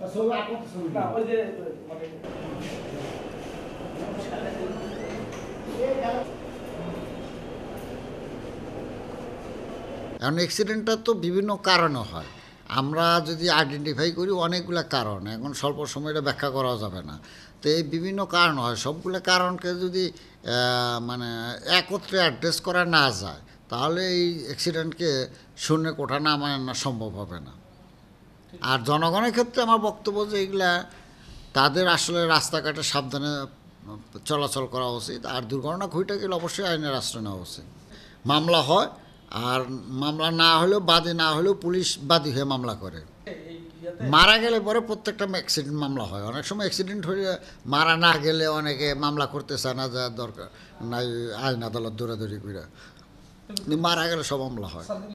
কারণ অ্যাক্সিডেন্টটা তো বিভিন্ন কারণে হয় আমরা যদি আইডেন্টিফাই করি অনেকগুলো কারণ এখন স্বল্প সময়টা ব্যাখ্যা করা যাবে না তো এই বিভিন্ন কারণ হয় সবগুলো কারণকে যদি মানে একত্রে অ্যাড্রেস করা না যায় তাহলে এই অ্যাক্সিডেন্টকে শূন্য কোঠা নামায় না সম্ভব হবে না আর জনগণের ক্ষেত্রে আমার বক্তব্য যে এগুলা তাদের আসলে রাস্তাঘাটে সাবধানে চলাচল করা উচিত আর দুর্ঘটনা ঘটে গেলে অবশ্যই আইনের আশ্রয় নেওয়া উচিত মামলা হয় আর মামলা না হলেও বাদী না হলেও পুলিশ বাদী হয়ে মামলা করে মারা গেলে পরে প্রত্যেকটা অ্যাক্সিডেন্ট মামলা হয় অনেক সময় অ্যাক্সিডেন্ট হয়ে মারা না গেলে অনেকে মামলা করতে চায় না যা দরকার নাই আইন আদালত দৌড়াদৌড়ি করে মারা গেলে সব মামলা হয়